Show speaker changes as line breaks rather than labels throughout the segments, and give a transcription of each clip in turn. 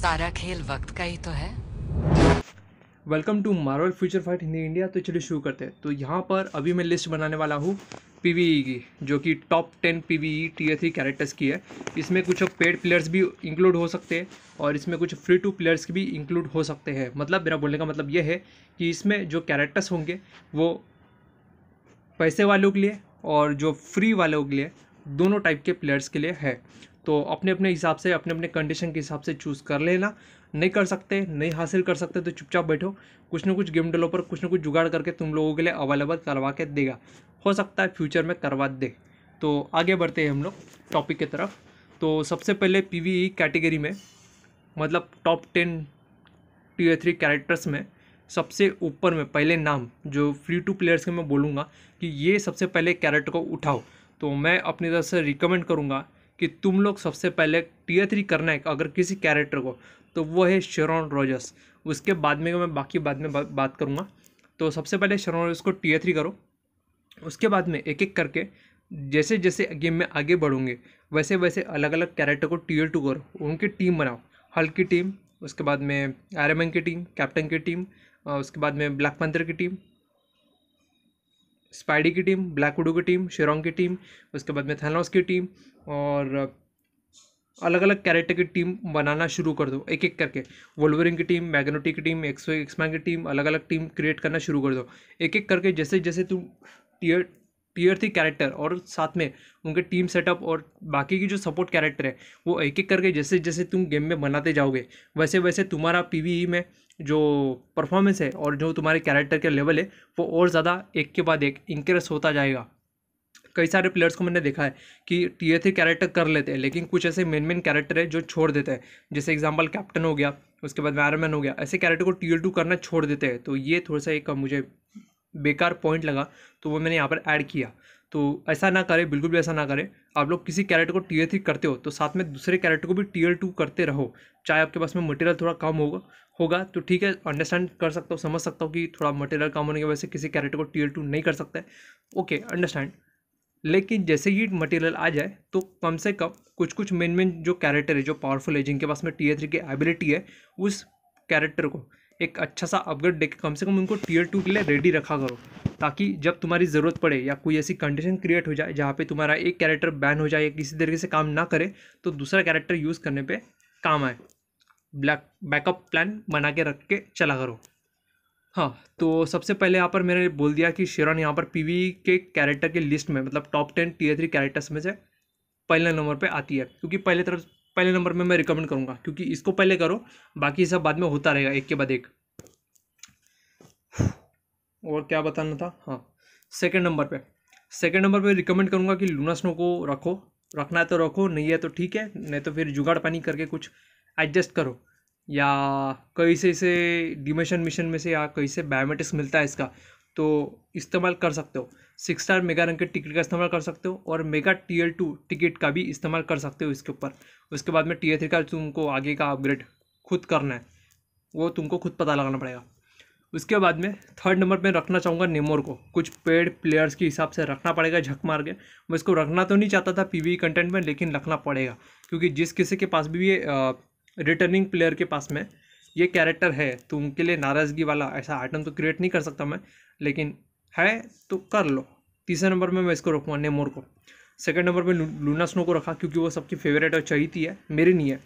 सारा खेल वक्त का ही तो है welcome to Marvel Future Fight Hindi India तो चलिए शुरू करते हैं तो यहाँ पर अभी मैं लिस्ट बनाने वाला हूँ पी e की जो कि top ten P V E T three characters की है इसमें कुछ पेड प्लेयर्स भी इंक्लूड हो सकते हैं और इसमें कुछ फ्री टू प्लेयर्स भी इंक्लूड हो सकते हैं मतलब मेरा बोलने का मतलब यह है कि इसमें जो कैरेक्टर्स होंगे वो पैसे वालों के लिए और जो फ्री वालों के लिए दोनों टाइप के प्लेयर्स के लिए है तो अपने अपने हिसाब से अपने अपने कंडीशन के हिसाब से चूज़ कर लेना नहीं कर सकते नहीं हासिल कर सकते तो चुपचाप बैठो कुछ ना कुछ गेम डेवलपर कुछ ना कुछ जुगाड़ करके तुम लोगों के लिए अवेलेबल करवा के देगा हो सकता है फ्यूचर में करवा दे तो आगे बढ़ते हैं हम लोग टॉपिक की तरफ तो सबसे पहले पी कैटेगरी e में मतलब top ten T three characters में सबसे ऊपर में पहले नाम जो फ्री टू प्लेयर्स के मैं बोलूँगा कि ये सबसे पहले कैरेक्टर को उठाओ तो मैं अपनी तरफ से रिकमेंड करूँगा कि तुम लोग सबसे पहले टीयर थ्री करना है अगर किसी कैरेक्टर को तो वो है शेरॉन रॉजर्स उसके बाद में मैं बाकी बाद में बा, बात करूँगा तो सबसे पहले शेरोन रॉजर्स को टीयर थ्री करो उसके बाद में एक एक करके जैसे जैसे गेम में आगे बढ़ोगे वैसे वैसे अलग अलग कैरेक्टर को टीयर टू करो उनकी टीम बनाओ हल्क की टीम उसके बाद में आयरमैन की टीम कैप्टन की टीम उसके बाद में ब्लैक पंथर की टीम स्पाइडी की टीम ब्लैक वुडो की टीम शेरोंग की टीम उसके बाद में थेनोस की टीम और अलग अलग कैरेक्टर की टीम बनाना शुरू कर दो एक एक करके वोल्वरिंग की टीम मैग्नोटी की टीम एक्सो एक्समैन की टीम अलग अलग टीम क्रिएट करना शुरू कर दो एक एक करके जैसे जैसे तुम टीयर प्लेयर थ्री कैरेक्टर और साथ में उनके टीम सेटअप और बाकी की जो सपोर्ट कैरेक्टर है वो एक एक करके जैसे जैसे तुम गेम में बनाते जाओगे वैसे वैसे तुम्हारा पी में जो परफॉर्मेंस है और जो तुम्हारे कैरेक्टर के लेवल है वो और ज़्यादा एक के बाद एक इंक्रेस होता जाएगा कई सारे प्लेयर्स को मैंने देखा है कि टी थ्री कैरेक्टर कर लेते हैं लेकिन कुछ ऐसे मेन मेन कैरेक्टर है जो छोड़ देते हैं जैसे एग्जाम्पल कैप्टन हो गया उसके बाद मैरमैन हो गया ऐसे कैरेक्टर को टीयर टू करना छोड़ देते हैं तो ये थोड़ा सा एक मुझे बेकार पॉइंट लगा तो वो मैंने यहाँ पर ऐड किया तो ऐसा ना करें बिल्कुल भी ऐसा ना करें आप लोग किसी कैरेक्टर को टीयर थ्री करते हो तो साथ में दूसरे कैरेक्टर को भी टीयर टू करते रहो चाहे आपके पास में मटेरियल थोड़ा कम होगा होगा तो ठीक है अंडरस्टैंड कर सकता हूँ समझ सकता हूँ कि थोड़ा मटेरियल कम होने की वजह से किसी कैरेक्टर को टीयर टू नहीं कर सकता है ओके अंडरस्टैंड लेकिन जैसे ही मटेरियल आ जाए तो कम से कम कुछ कुछ मेन मेन जो कैरेक्टर है जो पावरफुल है जिनके पास में टीयर थ्री की एबिलिटी है उस कैरेक्टर को एक अच्छा सा अपग्रेड देके कम से कम उनको टीयर टू के लिए रेडी रखा करो ताकि जब तुम्हारी ज़रूरत पड़े या कोई ऐसी कंडीशन क्रिएट हो जाए जहाँ पे तुम्हारा एक कैरेक्टर बैन हो जाए या किसी तरीके से काम ना करे तो दूसरा कैरेक्टर यूज़ करने पे काम आए ब्लैक बैकअप प्लान बना के रख के चला करो हाँ तो सबसे पहले यहाँ पर मैंने बोल दिया कि शेरन यहाँ पर पी के कैरेक्टर के लिस्ट में मतलब top ten tier three characters में से पहले नंबर पर आती है क्योंकि पहले तरफ पहले नंबर में मैं रिकमेंड करूँगा क्योंकि इसको पहले करो बाकी सब बाद में होता रहेगा एक के बाद एक और क्या बताना था हाँ सेकेंड नंबर पर सेकेंड नंबर पर रिकमेंड करूँगा कि लूना स्नो को रखो रखना है तो रखो नहीं है तो ठीक है नहीं तो फिर जुगाड़ पानी करके कुछ एडजस्ट करो या कहीं से इसे डिमेशन मिशन में से या कहीं से बायोमेट्रिक्स मिलता है इसका तो इस्तेमाल कर सकते हो सिक्स स्टार मेगा रंग के टिकट का इस्तेमाल कर सकते हो और mega T L two ticket का भी इस्तेमाल कर सकते हो इसके ऊपर उसके बाद में टी एल थ्री का तुमको आगे का अपग्रेड खुद करना है वो तुमको खुद पता लगाना पड़ेगा उसके बाद में थर्ड नंबर पे रखना चाहूँगा नेमोर को कुछ पेड प्लेयर्स के हिसाब से रखना पड़ेगा झक मार के मैं इसको रखना तो नहीं चाहता था पीवी कंटेंट में लेकिन रखना पड़ेगा क्योंकि जिस किसी के पास भी ये रिटर्निंग प्लेयर के पास में ये कैरेक्टर है तो उनके लिए नाराज़गी वाला ऐसा आइटम तो क्रिएट नहीं कर सकता मैं लेकिन है तो कर लो तीसरे नंबर में मैं इसको रखूँगा नेमोर को सेकंड नंबर में लूना स्नो को रखा क्योंकि वो सबकी फेवरेट और चहीती है मेरी नहीं है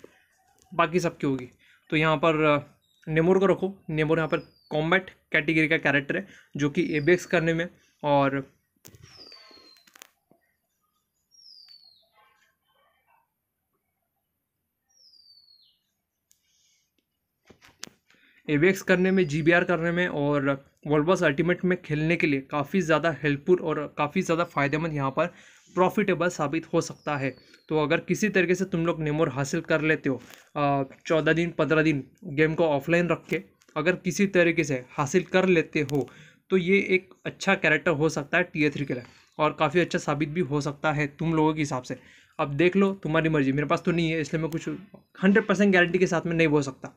बाकी सबकी होगी तो यहाँ पर नेमोर को रखो नेमोर यहाँ पर कॉम्बैट कैटेगरी का कैरेक्टर है जो कि एबेक्स करने में और एबेक्स करने में जी करने में और वर्ल्ड अल्टीमेट में खेलने के लिए काफ़ी ज़्यादा हेल्पफुल और काफ़ी ज़्यादा फ़ायदेमंद यहाँ पर प्रॉफिटेबल साबित हो सकता है तो अगर किसी तरीके से तुम लोग नेमोर हासिल कर लेते हो चौदह दिन पंद्रह दिन गेम को ऑफलाइन रख के अगर किसी तरीके से हासिल कर लेते हो तो ये एक अच्छा कैरेक्टर हो सकता है टी ए थ्री के लिए और काफ़ी अच्छा साबित भी हो सकता है तुम लोगों के हिसाब से अब देख लो तुम्हारी मर्जी मेरे पास तो नहीं है इसलिए मैं कुछ हंड्रेड परसेंट गारंटी के साथ में नहीं बोल सकता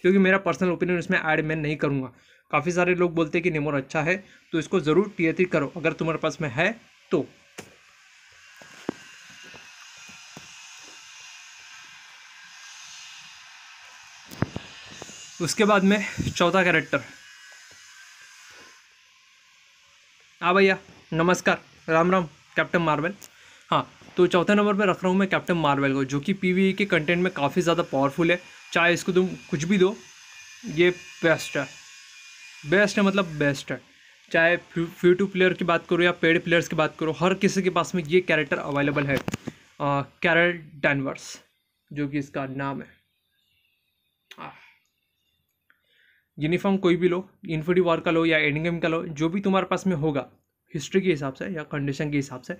क्योंकि मेरा पर्सनल ओपिनियन उसमें ऐड मैं नहीं करूँगा काफ़ी सारे लोग बोलते हैं कि निमोन अच्छा है तो इसको ज़रूर टीयर थ्री करो अगर तुम्हारे पास में है तो उसके बाद में चौथा कैरेक्टर हाँ भैया नमस्कार राम राम कैप्टन मार्वल हाँ तो चौथे नंबर पे रख रहा हूँ मैं कैप्टन मार्वल को जो कि पीवीई e के कंटेंट में काफ़ी ज़्यादा पावरफुल है चाहे इसको तुम कुछ भी दो ये बेस्ट है बेस्ट है मतलब बेस्ट है चाहे फ्यू टू प्लेयर की बात करो या पेड प्लेयर्स की बात करो हर किसी के पास में ये कैरेक्टर अवेलेबल है कैरल डैनवर्स जो कि इसका नाम है यूनिफॉर्म कोई भी लो इन्फिटी वॉर का लो या एंडिंग गेम का लो जो भी तुम्हारे पास में होगा हिस्ट्री के हिसाब से या कंडीशन के हिसाब से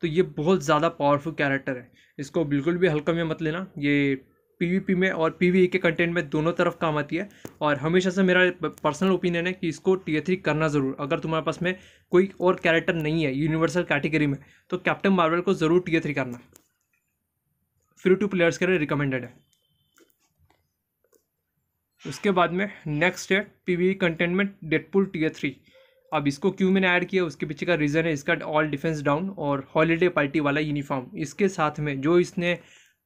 तो ये बहुत ज़्यादा पावरफुल कैरेक्टर है इसको बिल्कुल भी हल्का में मत लेना ये पीवीपी में और पीवी के कंटेंट में दोनों तरफ काम आती है और हमेशा से मेरा पर्सनल ओपिनियन है कि इसको टीए थ्री करना ज़रूर अगर तुम्हारे पास में कोई और कैरेक्टर नहीं है यूनिवर्सल कैटेगरी में तो कैप्टन मार्वल को ज़रूर टीए थ्री करना फ्री टू प्लेयर्स के लिए रिकमेंडेड है उसके बाद में नेक्स्ट है वी कंटेंट में डेडपुल टीए थ्री अब इसको क्यों मैंने ऐड किया उसके पीछे का रीज़न है इसका ऑल डिफेंस डाउन और हॉलीडे पार्टी वाला यूनिफॉर्म इसके साथ में जो इसने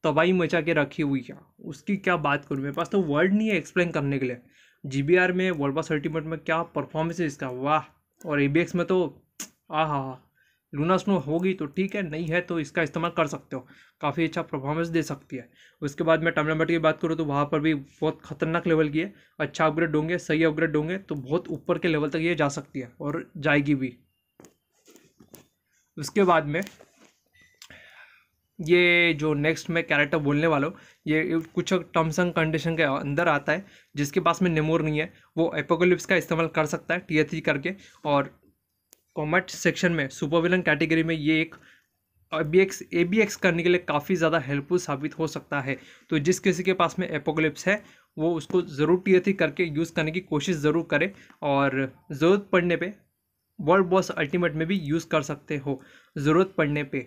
तबाही मचा के रखी हुई क्या उसकी क्या बात करूँ मेरे पास तो वर्ड नहीं है एक्सप्लेन करने के लिए जी में वर्ल्ड पास अल्टीमेट में क्या परफॉर्मेंस है इसका वाह और ए में तो आ हा हा लूना स्नो होगी तो ठीक है नहीं है तो इसका इस्तेमाल कर सकते हो काफ़ी अच्छा परफॉर्मेंस दे सकती है उसके बाद मैं टमलामट की बात करूँ तो वहाँ पर भी बहुत खतरनाक लेवल की है अच्छा अपग्रेड होंगे सही अपग्रेड होंगे तो बहुत ऊपर के लेवल तक ये जा सकती है और जाएगी भी उसके बाद में ये जो नेक्स्ट मैं कैरेक्टर बोलने वाला हूँ ये कुछ टर्म्स एंड कंडीशन के अंदर आता है जिसके पास में नेमोर नहीं है वो एपोकोलिप्स का इस्तेमाल कर सकता है टी एथ करके और कॉमर्ट सेक्शन में सुपरविलन कैटेगरी में ये एक B X A B X करने के लिए काफ़ी ज़्यादा हेल्पफुल साबित हो सकता है तो जिस किसी के पास में एपोकलिप्स है वो उसको ज़रूर टी एथ करके यूज़ करने की कोशिश ज़रूर करें और ज़रूरत पड़ने पर वर्ल्ड बॉस अल्टीमेट में भी यूज़ कर सकते हो ज़रूरत पड़ने पर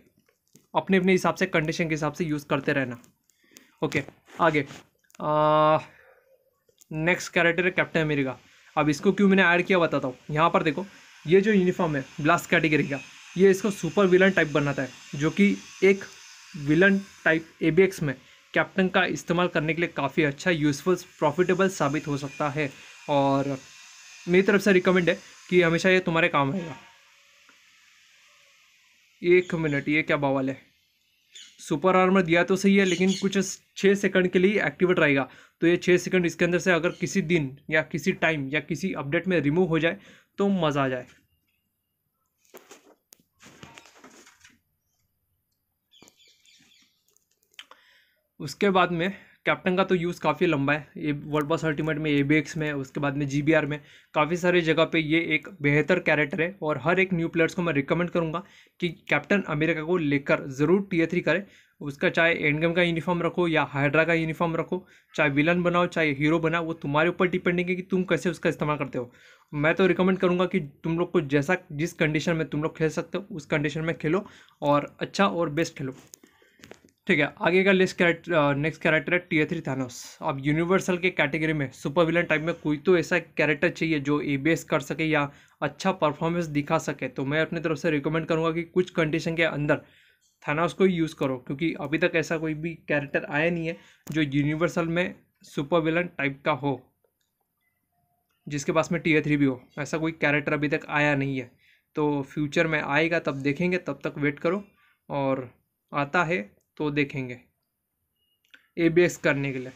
अपने अपने हिसाब से कंडीशन के हिसाब से यूज़ करते रहना ओके आगे नेक्स्ट कैरेक्टर है कैप्टन अमेरिका अब इसको क्यों मैंने ऐड किया बताता हूँ यहाँ पर देखो ये जो यूनिफॉर्म है ब्लास्ट कैटेगरी का ये इसको सुपर विलन टाइप बनाता है जो कि एक विलन टाइप ए में कैप्टन का इस्तेमाल करने के लिए काफ़ी अच्छा यूज़फुल प्रॉफिटेबल साबित हो सकता है और मेरी तरफ से रिकमेंड है कि हमेशा ये तुम्हारे काम आएगा एक मिनट ये क्या बवाल है सुपर आर्मर दिया तो सही है लेकिन कुछ छः सेकंड के लिए एक्टिवेट रहेगा तो ये छः सेकंड इसके अंदर से अगर किसी दिन या किसी टाइम या किसी अपडेट में रिमूव हो जाए तो मज़ा आ जाए उसके बाद में कैप्टन का तो यूज़ काफ़ी लंबा है ये वर्ल्ड बॉस अल्टीमेट में ए में उसके बाद में जी में काफ़ी सारे जगह पे ये एक बेहतर कैरेक्टर है और हर एक न्यू प्लेयर्स को मैं रिकमेंड करूँगा कि कैप्टन अमेरिका को लेकर ज़रूर टी थ्री करें उसका चाहे एंड गेम का यूनिफॉर्म रखो या हाइड्रा का यूनिफॉर्म रखो चाहे विलन बनाओ चाहे हीरो बनाओ वो तुम्हारे ऊपर डिपेंडिंग है कि तुम कैसे उसका इस्तेमाल करते हो मैं तो रिकमेंड करूँगा कि तुम लोग को जैसा जिस कंडीशन में तुम लोग खेल सकते हो उस कंडीशन में खेलो और अच्छा और बेस्ट खेलो ठीक है आगे का लिस्ट कैरेक्टर नेक्स्ट कैरेक्टर है टीयर थ्री थानोस अब यूनिवर्सल के कैटेगरी में सुपर विलन टाइप में कोई तो ऐसा कैरेक्टर चाहिए जो ए कर सके या अच्छा परफॉर्मेंस दिखा सके तो मैं अपनी तरफ से रिकमेंड करूँगा कि कुछ कंडीशन के अंदर थानोस को यूज़ करो क्योंकि अभी तक ऐसा कोई भी कैरेक्टर आया नहीं है जो यूनिवर्सल में सुपर विलन टाइप का हो जिसके पास में टीए थ्री भी हो ऐसा कोई कैरेक्टर अभी तक आया नहीं है तो फ्यूचर में आएगा तब देखेंगे तब तक वेट करो और आता है तो देखेंगे ए बी एक्स करने के लिए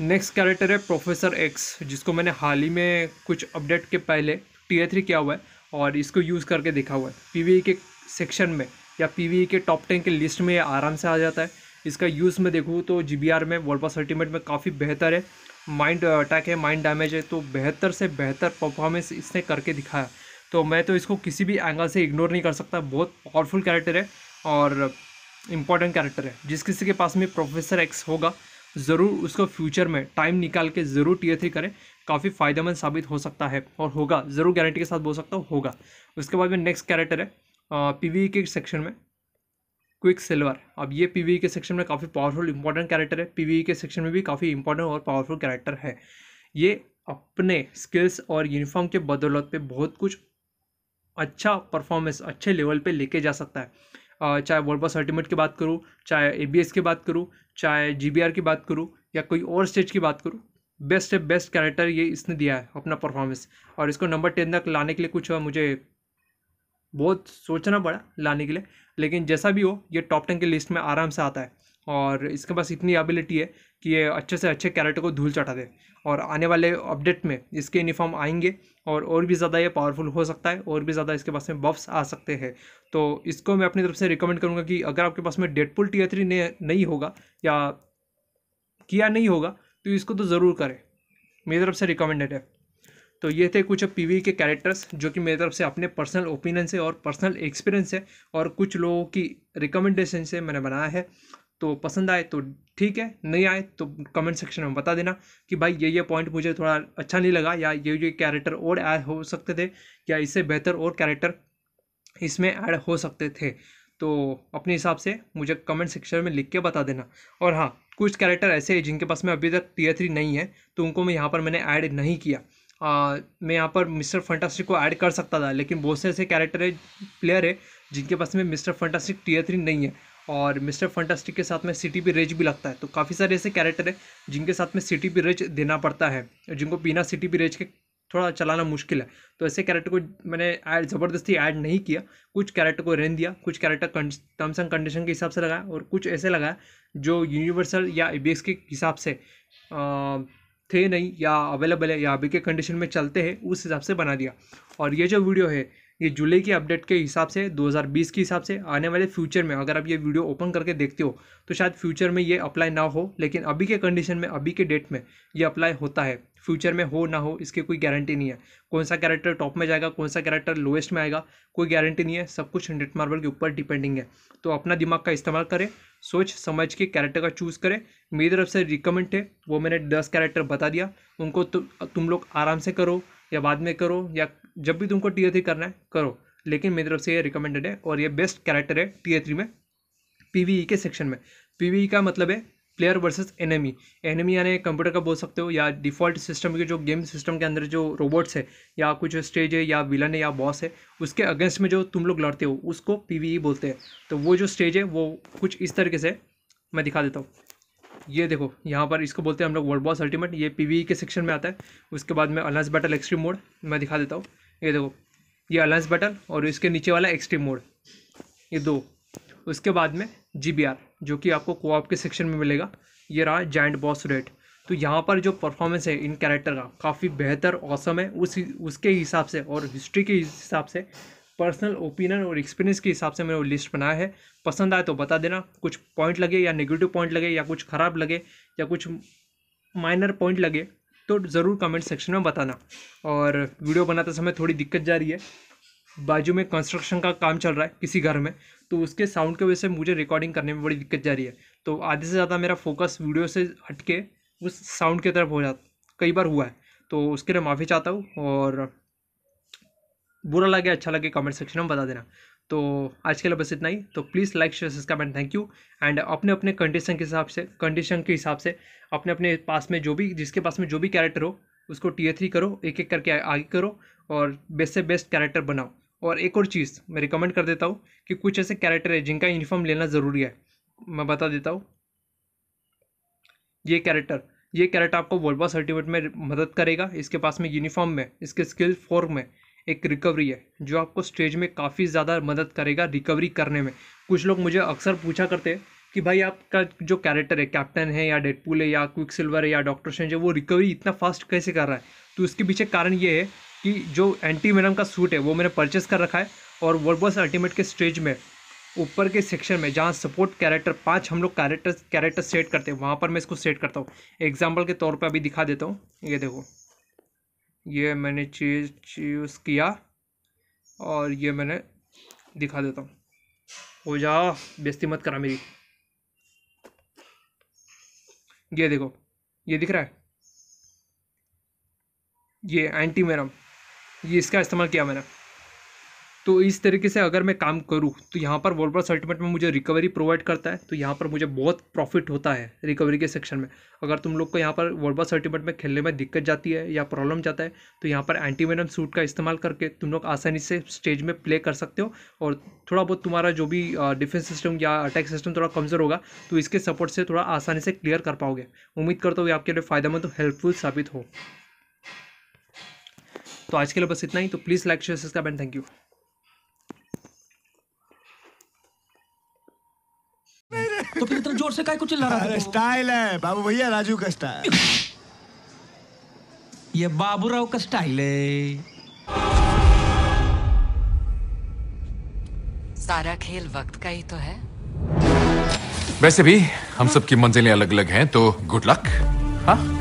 नेक्स्ट कैरेक्टर है प्रोफेसर एक्स जिसको मैंने हाल ही में कुछ अपडेट के पहले टी थ्री किया हुआ है और इसको यूज़ करके देखा हुआ है पीवीई e के सेक्शन में या पीवीई e के टॉप टेन के लिस्ट में आराम से आ जाता है इसका यूज़ तो में देखूँ तो जीबीआर में वर्ल्ड पास अल्टीमेट में काफ़ी बेहतर है माइंड अटैक uh, है माइंड डैमेज है तो बेहतर से बेहतर परफॉर्मेंस इसने करके दिखाया तो मैं तो इसको किसी भी एंगल से इग्नोर नहीं कर सकता बहुत पावरफुल कैरेक्टर है और इम्पॉर्टेंट कैरेक्टर है जिस किसी के पास में प्रोफेसर एक्स होगा ज़रूर उसको फ्यूचर में टाइम निकाल के ज़रूर टी थ्री करें काफ़ी फ़ायदेमंद साबित हो सकता है और होगा ज़रूर गारंटी के साथ बोल सकता हूँ होगा उसके बाद में नेक्स्ट कैरेक्टर है पी uh, e के सेक्शन में क्विक सिल्वर अब ये पीवी के सेक्शन में काफ़ी पावरफुल इंपॉर्टेंट कैरेक्टर है पीवी के सेक्शन में भी काफ़ी इंपॉर्टेंट और पावरफुल कैरेक्टर है ये अपने स्किल्स और यूनिफॉर्म के बदौलत पे बहुत कुछ अच्छा परफॉर्मेंस अच्छे लेवल पे लेके जा सकता है चाहे वर्ल्ड बॉस अल्टीमेट की बात करूँ चाहे ए की बात करूँ चाहे जी की बात करूँ या कोई और स्टेज की बात करूँ बेस्ट से बेस्ट कैरेक्टर ये इसने दिया है अपना परफॉर्मेंस और इसको नंबर टेन तक लाने के लिए कुछ मुझे बहुत सोचना पड़ा लाने के लिए लेकिन जैसा भी हो ये टॉप टेन के लिस्ट में आराम से आता है और इसके पास इतनी एबिलिटी है कि ये अच्छे से अच्छे कैरेक्टर को धूल चढ़ा दे और आने वाले अपडेट में इसके यूनिफॉर्म आएंगे और और भी ज़्यादा ये पावरफुल हो सकता है और भी ज़्यादा इसके पास में बफ्स आ सकते हैं तो इसको मैं अपनी तरफ से रिकमेंड करूँगा कि अगर आपके पास में डेडपुल टी थ्री नहीं होगा या किया नहीं होगा तो इसको तो ज़रूर करें मेरी तरफ से रिकमेंडेड है तो ये थे कुछ वी के कैरेक्टर्स जो कि मेरी तरफ से अपने पर्सनल ओपिनियन से और पर्सनल एक्सपीरियंस है और कुछ लोगों की रिकमेंडेशन से मैंने बनाया है तो पसंद आए तो ठीक है नहीं आए तो कमेंट सेक्शन में बता देना कि भाई ये ये पॉइंट मुझे थोड़ा अच्छा नहीं लगा या ये ये कैरेक्टर और ऐड हो सकते थे या इससे बेहतर और कैरेक्टर इसमें ऐड हो सकते थे तो अपने हिसाब से मुझे कमेंट सेक्शन में लिख के बता देना और हाँ कुछ कैरेक्टर ऐसे हैं जिनके पास में अभी तक टीयर थ्री नहीं है तो उनको मैं यहाँ पर मैंने ऐड नहीं किया आ, मैं यहाँ पर मिस्टर फंटास्टिक को ऐड कर सकता था लेकिन बहुत से ऐसे कैरेक्टर है प्लेयर है जिनके पास में मिस्टर फंटास्टिक टीयर थ्री नहीं है और मिस्टर फंटास्टिक के साथ में सिटी पी रेज भी लगता है तो काफ़ी सारे ऐसे कैरेक्टर है जिनके साथ में सिटी पी रेज देना पड़ता है जिनको बिना सिटी पे रेज के थोड़ा चलाना मुश्किल है तो ऐसे कैरेक्टर को मैंने ऐड ज़बरदस्ती ऐड नहीं किया कुछ कैरेक्टर को रहन दिया कुछ कैरेक्टर टर्म्स एंड कंडीशन के हिसाब से लगाया और कुछ ऐसे लगाया जो यूनिवर्सल या ए के हिसाब से आ, थे नहीं या अवेलेबल है या अभी के कंडीशन में चलते हैं उस हिसाब से बना दिया और ये जो वीडियो है ये जुलाई की अपडेट के हिसाब से 2020 के हिसाब से आने वाले फ्यूचर में अगर आप ये वीडियो ओपन करके देखते हो तो शायद फ्यूचर में ये अप्लाई ना हो लेकिन अभी के कंडीशन में अभी के डेट में ये अप्लाई होता है फ्यूचर में हो ना हो इसकी कोई गारंटी नहीं है कौन सा कैरेक्टर टॉप में जाएगा कौन सा कैरेक्टर लोएस्ट में आएगा कोई गारंटी नहीं है सब कुछ हंड्रेड मार्बल के ऊपर डिपेंडिंग है तो अपना दिमाग का इस्तेमाल करें सोच समझ के कैरेक्टर का चूज़ करें मेरी तरफ से रिकमेंड है वो मैंने दस कैरेक्टर बता दिया उनको तु, तुम लोग आराम से करो या बाद में करो या जब भी तुमको टीयर थ्री करना है करो लेकिन मेरी तरफ से ये रिकमेंडेड है और ये बेस्ट कैरेक्टर है टीयर थ्री में पी के सेक्शन में पी का मतलब है प्लेयर वर्सेस एनिमी एनिमी यानी कंप्यूटर का बोल सकते हो या डिफ़ॉल्ट सिस्टम के जो गेम सिस्टम के अंदर जो रोबोट्स है या कुछ स्टेज है या विलन है या बॉस है उसके अगेंस्ट में जो तुम लोग लड़ते हो उसको पीवीई बोलते हैं तो वो जो स्टेज है वो कुछ इस तरीके से मैं दिखा देता हूँ ये देखो यहाँ पर इसको बोलते हैं हम लोग वर्ल्ड बॉस अल्टीमेट ये पी के सेक्शन में आता है उसके बाद में अलास बैटल एक्सट्रीम मोड मैं दिखा देता हूँ ये देखो ये अलायंस बटन और इसके नीचे वाला एक्सट्रीम मोड ये दो उसके बाद में जी जो कि आपको कोऑप के सेक्शन में मिलेगा ये रहा जॉइंट बॉस रेट तो यहाँ पर जो परफॉर्मेंस है इन कैरेक्टर का काफ़ी बेहतर औसम है उस उसके हिसाब से और हिस्ट्री के हिसाब से पर्सनल ओपिनियन और एक्सपीरियंस के हिसाब से मैंने वो लिस्ट बनाया है पसंद आए तो बता देना कुछ पॉइंट लगे या नेगेटिव पॉइंट लगे या कुछ ख़राब लगे या कुछ माइनर पॉइंट लगे तो ज़रूर कमेंट सेक्शन में बताना और वीडियो बनाते समय थोड़ी दिक्कत जा रही है बाजू में कंस्ट्रक्शन का काम चल रहा है किसी घर में तो उसके साउंड की वजह से मुझे रिकॉर्डिंग करने में बड़ी दिक्कत जा रही है तो आधे से ज़्यादा मेरा फोकस वीडियो से हटके उस साउंड की तरफ हो जा कई बार हुआ है तो उसके लिए माफ़ी चाहता हूँ और बुरा लगे अच्छा लगे कमेंट सेक्शन में बता देना तो आज के लिए बस इतना ही तो please like share subscribe and thank you and अपने अपने कंडीशन के हिसाब से कंडीशन के हिसाब से अपने अपने पास में जो भी जिसके पास में जो भी कैरेक्टर हो उसको टी थ्री करो एक एक करके आगे करो और बेस्ट से बेस्ट कैरेक्टर बनाओ और एक और चीज़ मैं रिकमेंड कर देता हूँ कि कुछ ऐसे कैरेक्टर है जिनका यूनिफॉर्म लेना ज़रूरी है मैं बता देता हूँ ये कैरेक्टर ये कैरेक्टर आपको वर्ल्ड बॉस अल्टीमेट में मदद करेगा इसके पास में यूनिफॉर्म में इसके स्किल फोर में एक रिकवरी है जो आपको स्टेज में काफ़ी ज़्यादा मदद करेगा रिकवरी करने में कुछ लोग मुझे अक्सर पूछा करते हैं कि भाई आपका जो कैरेक्टर है कैप्टन है या डेडपूल है या क्विक सिल्वर है या डॉक्टर स्ट्रेंज है वो रिकवरी इतना फास्ट कैसे कर रहा है तो इसके पीछे कारण ये है कि जो एंटी वेनम का सूट है वो मैंने परचेस कर रखा है और बस अल्टीमेट के स्टेज में ऊपर के सेक्शन में जहाँ सपोर्ट कैरेक्टर पांच हम लोग कैरेक्टर कैरेक्टर सेट करते हैं वहाँ पर मैं इसको सेट करता हूँ एग्जाम्पल के तौर पर अभी दिखा देता हूँ ये देखो ये मैंने चीज़ चूज़ किया और ये मैंने दिखा देता हूँ हो जा बेस्ती मत करा मेरी ये देखो ये दिख रहा है ये एंटी मेरम ये इसका इस्तेमाल किया मैंने तो इस तरीके से अगर मैं काम करूँ तो यहाँ पर वॉलप्रस अल्टीमेट में मुझे रिकवरी प्रोवाइड करता है तो यहाँ पर मुझे बहुत प्रॉफिट होता है रिकवरी के सेक्शन में अगर तुम लोग को यहाँ पर वॉलप्रस अल्टीमेट में खेलने में दिक्कत जाती है या प्रॉब्लम जाता है तो यहाँ पर एंटीवेनम सूट का इस्तेमाल करके तुम लोग आसानी से स्टेज में प्ले कर सकते हो और थोड़ा बहुत तुम्हारा जो भी डिफेंस सिस्टम या अटैक सिस्टम थोड़ा कमज़ोर होगा तो इसके सपोर्ट से थोड़ा आसानी से क्लियर कर पाओगे उम्मीद करता हूँ आपके लिए फ़ायदेमंद हेल्पफुल साबित हो तो आज के लिए बस इतना ही तो please like share subscribe and thank you तो फिर इतना जोर से काय कुछ चिल्ला रहा है स्टाइल है बाबू भैया राजू का स्टाइल ये बाबूराव का स्टाइल है सारा खेल वक्त का ही तो है वैसे भी हम सबकी मंजिलें अलग अलग हैं तो गुड लक हाँ